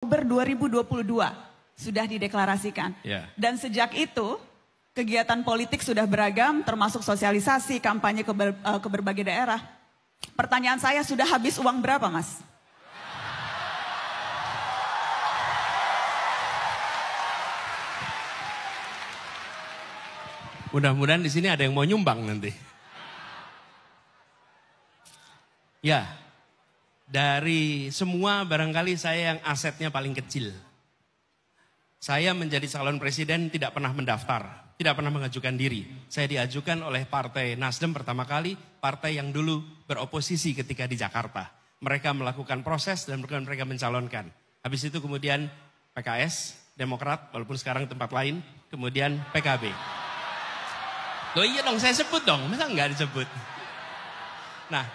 Oktober 2022 sudah dideklarasikan. Yeah. Dan sejak itu kegiatan politik sudah beragam termasuk sosialisasi, kampanye ke, ber, eh, ke berbagai daerah. Pertanyaan saya sudah habis uang berapa, Mas? Mudah-mudahan di sini ada yang mau nyumbang nanti. Ya, dari semua barangkali saya yang asetnya paling kecil. Saya menjadi calon presiden tidak pernah mendaftar, tidak pernah mengajukan diri. Saya diajukan oleh partai Nasdem pertama kali, partai yang dulu beroposisi ketika di Jakarta. Mereka melakukan proses dan mereka mencalonkan. Habis itu kemudian PKS, Demokrat, walaupun sekarang tempat lain, kemudian PKB. Loh iya dong, saya sebut dong, masa nggak disebut? Nah,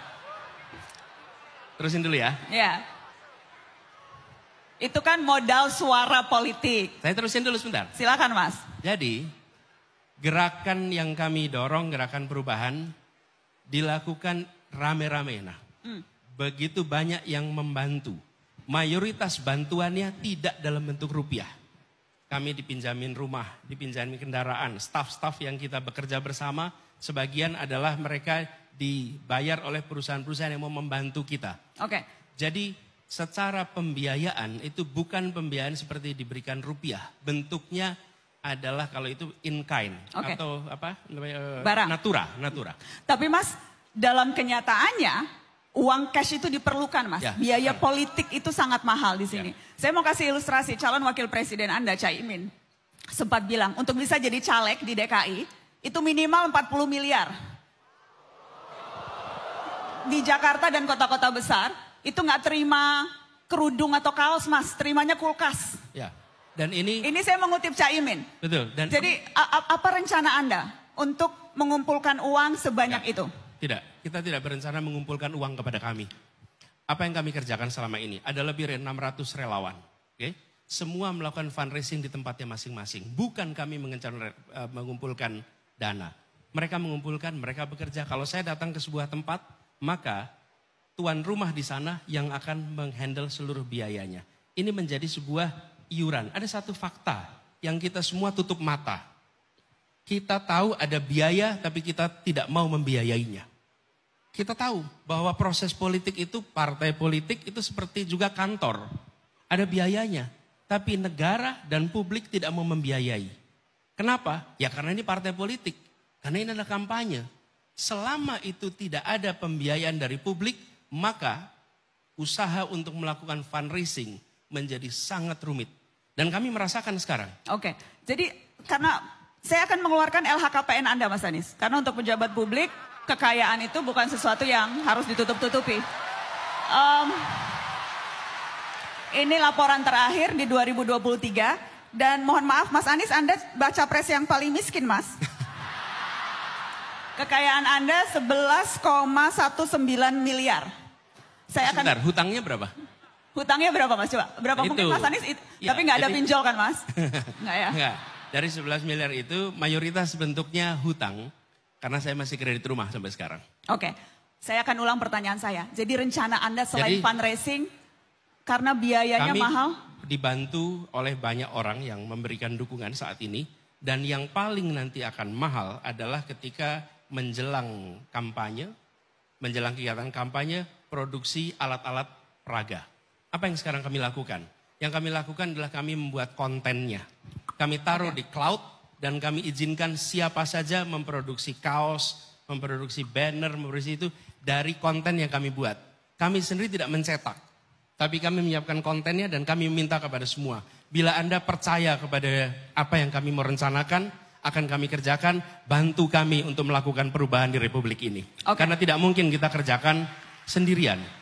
Terusin dulu ya. Ya. Itu kan modal suara politik. Saya terusin dulu sebentar. Silakan Mas. Jadi, gerakan yang kami dorong, gerakan perubahan, dilakukan rame-rame. Nah, hmm. begitu banyak yang membantu. Mayoritas bantuannya tidak dalam bentuk rupiah. Kami dipinjamin rumah, dipinjamin kendaraan, staf-staf yang kita bekerja bersama, sebagian adalah mereka dibayar oleh perusahaan-perusahaan yang mau membantu kita. Oke. Okay. Jadi secara pembiayaan itu bukan pembiayaan seperti diberikan rupiah. Bentuknya adalah kalau itu in kind okay. atau apa eh, Barang. natura, natura. Tapi Mas, dalam kenyataannya uang cash itu diperlukan mas. Ya, Biaya ya. politik itu sangat mahal di ya. sini. Ya. Saya mau kasih ilustrasi calon wakil presiden Anda Caimin sempat bilang untuk bisa jadi caleg di DKI itu minimal 40 miliar di Jakarta dan kota-kota besar itu nggak terima kerudung atau kaos mas, terimanya kulkas. Ya. Dan ini ini saya mengutip Caimin. Betul. Dan jadi apa rencana anda untuk mengumpulkan uang sebanyak ya. itu? Tidak, kita tidak berencana mengumpulkan uang kepada kami. Apa yang kami kerjakan selama ini ada lebih dari 600 relawan. Oke. Okay? Semua melakukan fundraising di tempatnya masing-masing. Bukan kami mengencar, eh, mengumpulkan dana. Mereka mengumpulkan, mereka bekerja. Kalau saya datang ke sebuah tempat, maka tuan rumah di sana yang akan menghandle seluruh biayanya. Ini menjadi sebuah iuran. Ada satu fakta yang kita semua tutup mata. Kita tahu ada biaya tapi kita tidak mau membiayainya. Kita tahu bahwa proses politik itu partai politik itu seperti juga kantor. Ada biayanya, tapi negara dan publik tidak mau membiayai. Kenapa? Ya karena ini partai politik. Karena ini adalah kampanye. Selama itu tidak ada pembiayaan dari publik, maka usaha untuk melakukan fundraising menjadi sangat rumit. Dan kami merasakan sekarang. Oke, jadi karena saya akan mengeluarkan LHKPN Anda Mas Anies. Karena untuk pejabat publik, kekayaan itu bukan sesuatu yang harus ditutup-tutupi. Um, ini laporan terakhir di 2023. Dan mohon maaf Mas Anies, Anda baca pres yang paling miskin Mas. Kekayaan Anda 11,19 miliar. Saya akan Sebentar, hutangnya berapa? Hutangnya berapa Mas? Coba. Berapa itu. mungkin Mas Anies it, ya, tapi nggak ada jadi, pinjol kan Mas? Nggak ya? Nggak. Dari 11 miliar itu mayoritas bentuknya hutang karena saya masih kredit rumah sampai sekarang. Oke. Okay. Saya akan ulang pertanyaan saya. Jadi rencana Anda selain jadi, fundraising karena biayanya kami mahal? dibantu oleh banyak orang yang memberikan dukungan saat ini dan yang paling nanti akan mahal adalah ketika menjelang kampanye, menjelang kegiatan kampanye, produksi alat-alat peraga. Apa yang sekarang kami lakukan? Yang kami lakukan adalah kami membuat kontennya. Kami taruh di cloud dan kami izinkan siapa saja memproduksi kaos, memproduksi banner, memproduksi itu dari konten yang kami buat. Kami sendiri tidak mencetak, tapi kami menyiapkan kontennya dan kami minta kepada semua. Bila Anda percaya kepada apa yang kami merencanakan, akan kami kerjakan, bantu kami untuk melakukan perubahan di Republik ini. Okay. Karena tidak mungkin kita kerjakan sendirian.